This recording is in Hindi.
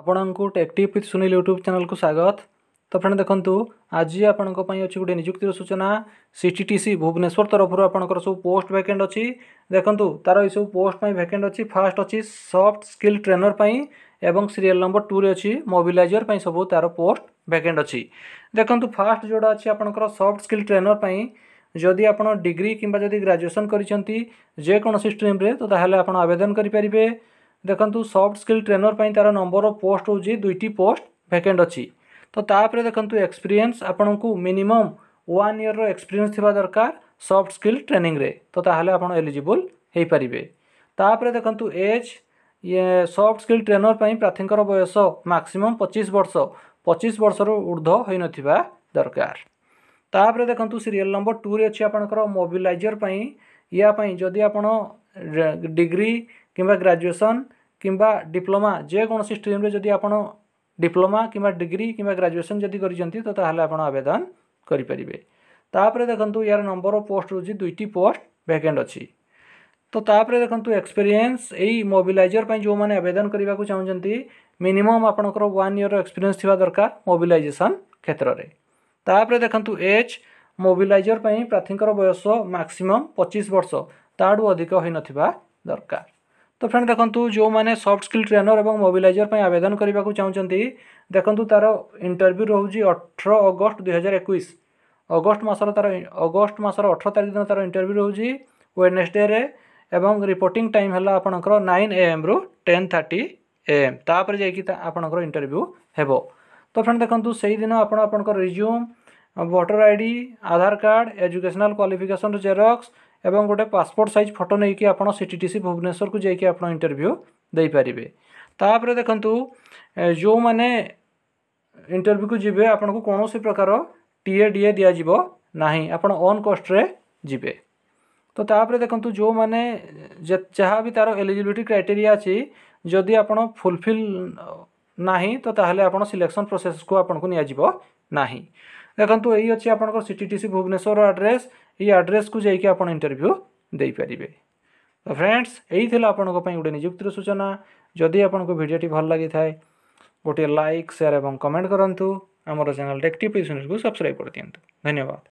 ଆପଣଙ୍କୁ ଟେକ୍ଟିଭ୍ ୱିଥ୍ ସୁନିଲ ୟୁଟ୍ୟୁବ୍ ଚ୍ୟାନେଲ୍କୁ ସ୍ୱାଗତ ତ ଫ୍ରେଣ୍ଡ୍ ଦେଖନ୍ତୁ ଆଜି ଆପଣଙ୍କ ପାଇଁ ଅଛି ଗୋଟେ ନିଯୁକ୍ତିର ସୂଚନା C T T C Bhubaneswar ତରଫରୁ ଆପଣଙ୍କର ସବୁ ପୋଷ୍ଟ ଭ୍ୟାକେଣ୍ଟ ଅଛି ଦେଖନ୍ତୁ ତା'ର ଏଇସବୁ ପୋଷ୍ଟ ପାଇଁ ଭ୍ୟାକେଣ୍ଟ ଅଛି ଫାର୍ଷ୍ଟ ଅଛି ସଫ୍ଟ ସ୍କିଲ୍ ଟ୍ରେନର୍ ପାଇଁ ଏବଂ ସିରିଏଲ୍ ନମ୍ବର ଟୁରେ ଅଛି ମୋବିଲାଇଜର୍ ପାଇଁ ସବୁ ତା'ର ପୋଷ୍ଟ ଭ୍ୟାକେଣ୍ଟ ଅଛି ଦେଖନ୍ତୁ ଫାର୍ଷ୍ଟ ଯେଉଁଟା ଅଛି ଆପଣଙ୍କର ସଫ୍ଟ ସ୍କିଲ୍ ଟ୍ରେନର୍ ପାଇଁ ଯଦି ଆପଣ ଡିଗ୍ରୀ କିମ୍ବା ଯଦି ଗ୍ରାଜୁଏସନ୍ କରିଛନ୍ତି ଯେକୌଣସି ଷ୍ଟ୍ରିମ୍ରେ ତ ତାହେଲେ ଆପଣ ଆବେଦନ କରିପାରିବେ ଦେଖନ୍ତୁ ସଫ୍ଟ ସ୍କିଲ୍ ଟ୍ରେନର୍ ପାଇଁ ତା'ର ନମ୍ବର ଅଫ୍ ପୋଷ୍ଟ ହେଉଛି ଦୁଇଟି ପୋଷ୍ଟ ଭ୍ୟାକେଣ୍ଟ ଅଛି ତ ତା'ପରେ ଦେଖନ୍ତୁ ଏକ୍ସପିରିଏନ୍ସ ଆପଣଙ୍କୁ ମିନିମମ୍ ୱାନ୍ ଇୟର୍ର ଏକ୍ସପିରିଏନ୍ସ ଥିବା ଦରକାର ସଫ୍ଟ ସ୍କିଲ୍ ଟ୍ରେନିଂରେ ତ ତାହେଲେ ଆପଣ ଏଲିଜିବୁଲ୍ ହୋଇପାରିବେ ତା'ପରେ ଦେଖନ୍ତୁ ଏଜ୍ ଇଏ ସଫ୍ଟ ସ୍କିଲ୍ ଟ୍ରେନର୍ ପାଇଁ ପ୍ରାର୍ଥୀଙ୍କର ବୟସ ମାକ୍ସିମମ୍ ପଚିଶ ବର୍ଷ ପଚିଶ ବର୍ଷରୁ ଉର୍ଦ୍ଧ୍ୱ ହୋଇନଥିବା ଦରକାର ତାପରେ ଦେଖନ୍ତୁ ସିରିଏଲ୍ ନମ୍ବର ଟୁରେ ଅଛି ଆପଣଙ୍କର ମୋବିଲାଇଜର୍ ପାଇଁ ୟା ପାଇଁ ଯଦି ଆପଣ ଡିଗ୍ରୀ কিংবা গ্রাজুয়েসন কিংবা ডিপ্লোমা যেকোনসি স্ট্রিমে যদি আপন ডিপ্লোমা কিংবা ডিগ্রি কিংবা গ্রাজুয়েসন যদি করিছন্তি তো তাহলে আপন আবেদন করি পারিবে তাপরে দেখন্তু ইয়ার নম্বর অফ পোস্ট রুজি দুইটি পোস্ট ভ্যাকেন্ট অছি তো তাপরে দেখন্তু এক্সপেরিয়েন্স এই মোবিলাইজর পাই যে মানে আবেদন করিবাকু চাহুচন্তি মিনিমম আপনকৰ 1 ইয়ার এক্সপেরিয়েন্স থিবা দরকার মোবিলাইজেসন ক্ষেত্রে তাপরে দেখন্তু এজ ମୋବିଲାଇଜର୍ ପାଇଁ ପ୍ରାର୍ଥୀଙ୍କର ବୟସ ମାକ୍ସିମମ୍ ପଚିଶ ବର୍ଷ ତାଠୁ ଅଧିକ ହୋଇନଥିବା ଦରକାର तो फ्रेंड देखो जो मैंने सफ्ट स्किल ट्रेनर और मोबिलाइजर आवेदन करने को चाहते देखो तार इंटरव्यू रोज अठर अगस्ट दुई हजार एक अगस्ट मसर तार अगस्ट मसर अठर तारिख दिन तार इंटरव्यू रोचे वेडनेसडे एवं रिपोर्टिंग टाइम है आपंकर नाइन ए एम रु टेन थर्टी ए एम तापर जापर इंटरव्यू हे तो फ्रेंड देखो से दिन आपड़ resume voter I D Aadhaar card educational qualification xerox এবং ଗୋଟେ ପାସପୋର୍ଟ ସାଇଜ୍ ଫଟୋ ନେଇକି ଆପଣ ସି ଟି ଟି ସି ଭୁବନେଶ୍ୱରକୁ ଯାଇକି ଆପଣ ଇଣ୍ଟରଭ୍ୟୁ ଦେଇପାରିବେ ତାପରେ ଦେଖନ୍ତୁ ଯେଉଁମାନେ ଇଣ୍ଟରଭ୍ୟୁକୁ ଯିବେ ଆପଣଙ୍କୁ କୌଣସି ପ୍ରକାର ଟିଏ ଡିଏ ଦିଆଯିବ ନାହିଁ ଆପଣ ଅନ୍ କଷ୍ଟରେ ଯିବେ ତ ତାପରେ ଦେଖନ୍ତୁ ଯେଉଁମାନେ ଯାହା ବି ତା'ର ଏଲିଜିବିଲିଟି କ୍ରାଇଟେରିଆ ଅଛି ଯଦି ଆପଣ ଫୁଲଫିଲ୍ ନାହିଁ ତ ତାହେଲେ ଆପଣ ସିଲେକ୍ସନ୍ ପ୍ରୋସେସ୍କୁ ଆପଣଙ୍କୁ ନିଆଯିବ ନାହିଁ देखो यही अच्छे टीसी भुवनेश्वर आड्रेस ये आड्रेस को जैक आप इंटरभ्यू दे पारे तो फ्रेंड्स यही आप गोटे निजुक्ति सूचना जदि आप भिडटी भल लगी थाए गोटे लाइक सेयार और कमेंट करूँ आम चेल टेक्टिव सब्सक्राइब कर दिंतु धन्यवाद